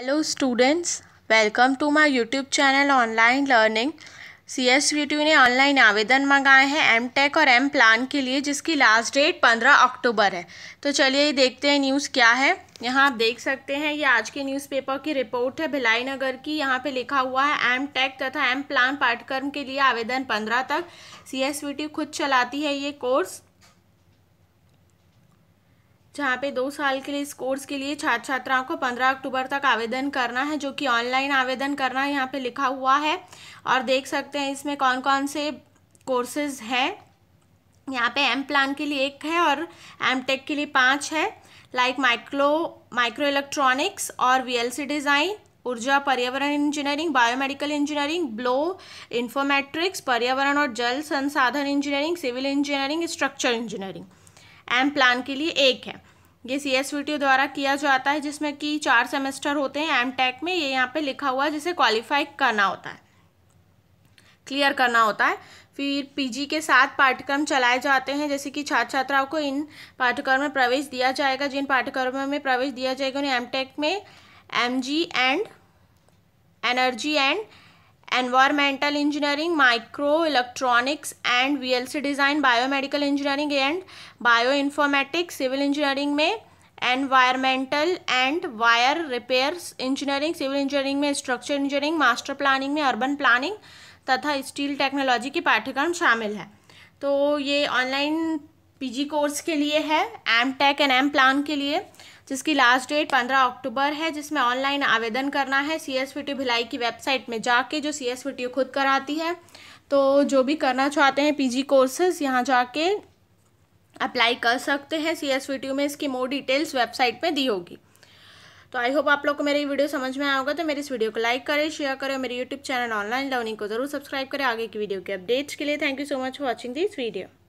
hello students welcome to my YouTube channel online learning C S ने online आवेदन मंगाए हैं एम टेक और एम प्लान के लिए जिसकी लास्ट डेट पंद्रह अक्टूबर है तो चलिए देखते हैं न्यूज़ क्या है यहाँ आप देख सकते हैं ये आज के न्यूज़पेपर की रिपोर्ट है भिलाई नगर की यहाँ पे लिखा हुआ है एम टेक तथा एम प्लान पाठ्यक्रम के लिए आवेदन पंद्रह तक सी खुद चलाती है ये कोर्स जहाँ पे दो साल के लिए इस कोर्स के लिए छात्र छात्राओं को पंद्रह अक्टूबर तक आवेदन करना है जो कि ऑनलाइन आवेदन करना यहाँ पे लिखा हुआ है और देख सकते हैं इसमें कौन कौन से कोर्सेज हैं यहाँ पे एम प्लान के लिए एक है और एम टेक के लिए पाँच है लाइक माइक्रो माइक्रो इलेक्ट्रॉनिक्स और वी डिज़ाइन ऊर्जा पर्यावरण इंजीनियरिंग बायोमेडिकल इंजीनियरिंग ब्लो इन्फोमेट्रिक्स पर्यावरण और जल संसाधन engineering civil engineering structure engineering M plan के लिए एक है ये सी एस द्वारा किया जाता है जिसमें कि चार सेमेस्टर होते हैं एम टेक में ये यहाँ पे लिखा हुआ है जिसे क्वालिफाई करना होता है क्लियर करना होता है फिर पीजी के साथ पाठ्यक्रम चलाए जाते हैं जैसे कि छात्र छात्राओं को इन पाठ्यक्रम में प्रवेश दिया जाएगा जिन पाठ्यक्रमों में प्रवेश दिया जाएगा उन्हें एम टेक में M G and energy and environmental engineering micro electronics and VLC design biomedical engineering and bio informatics civil engineering में environmental and wire repairs engineering civil engineering में स्ट्रक्चर इंजीनियरिंग मास्टर प्लानिंग में urban planning तथा steel technology के पाठ्यक्रम शामिल हैं तो ये ऑनलाइन पीजी कोर्स के लिए है M tech and M plan के लिए जिसकी लास्ट डेट पंद्रह अक्टूबर है जिसमें ऑनलाइन आवेदन करना है सी एस भिलाई की वेबसाइट में जाके जो सी एस खुद कराती है तो जो भी करना चाहते हैं पी जी कोर्सेज यहाँ जाके अप्लाई कर सकते हैं सी एस में इसकी मोर डिटेल्स वेबसाइट में दी होगी तो आई होप आप लोग को मेरी वीडियो समझ में आएगा तो मेरे इस वीडियो को लाइक करें शेयर करें मेरे यूट्यूब चैनल ऑनलाइन लर्निंग को जरूर सब्सक्राइब करें आगे की वीडियो के अपडेट्स के लिए thank you so much for watching this video